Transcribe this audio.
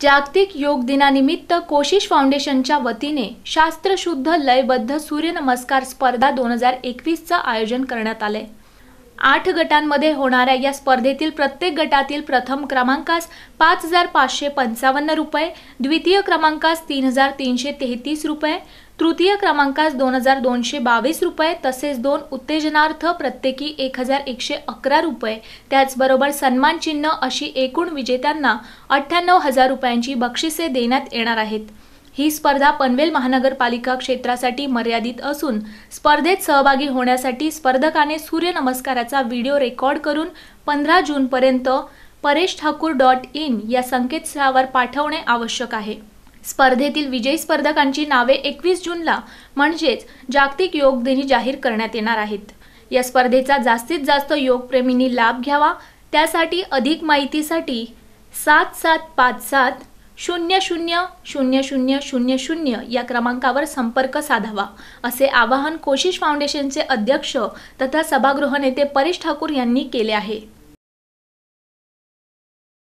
जागतिक योग दिनानिमित्त कोशिश फाउंडेशनच्या वतीने शास्त्रशुद्ध लयबद्ध सूर्यनमस्कार स्पर्धा दोन हजार एकवीसचं आयोजन करण्यात आले आठ गटांमध्ये होणाऱ्या या स्पर्धेतील प्रत्येक गटातील प्रथम क्रमांकास पाच हजार पाचशे पंचावन्न रुपये द्वितीय क्रमांकास तीन हजार तीनशे तेहतीस रुपये तृतीय क्रमांकास दोन हजार दोनशे बावीस रुपये तसेच दोन उत्तेजनार्थ प्रत्येकी एक हजार एकशे अकरा रुपये त्याचबरोबर सन्मानचिन्ह अशी एकूण विजेत्यांना अठ्ठ्याण्णव हजार रुपयांची बक्षिसे देण्यात येणार आहेत ही स्पर्धा पनवेल महानगरपालिका क्षेत्रासाठी मर्यादित असून स्पर्धेत सहभागी होण्यासाठी स्पर्धकाने सूर्यनमस्काराचा व्हिडिओ रेकॉर्ड करून पंधरा जूनपर्यंत परेश ठाकूर डॉट इन या संकेतस्थळावर पाठवणे आवश्यक आहे स्पर्धेतील विजयी स्पर्धकांची नावे एकवीस जूनला म्हणजेच जागतिक योग दिनी जाहीर करण्यात येणार आहेत या स्पर्धेचा जास्तीत जास्त योगप्रेमींनी लाभ घ्यावा त्यासाठी अधिक माहितीसाठी सात सात पाच सात शून्य शून्य शून्य शून्य शून्य शून्य या क्रमांकावर संपर्क साधावा असे आवाहन कोशिश फाउंडेशनचे अध्यक्ष तथा सभागृह नेते परेश ठाकूर यांनी केले आहे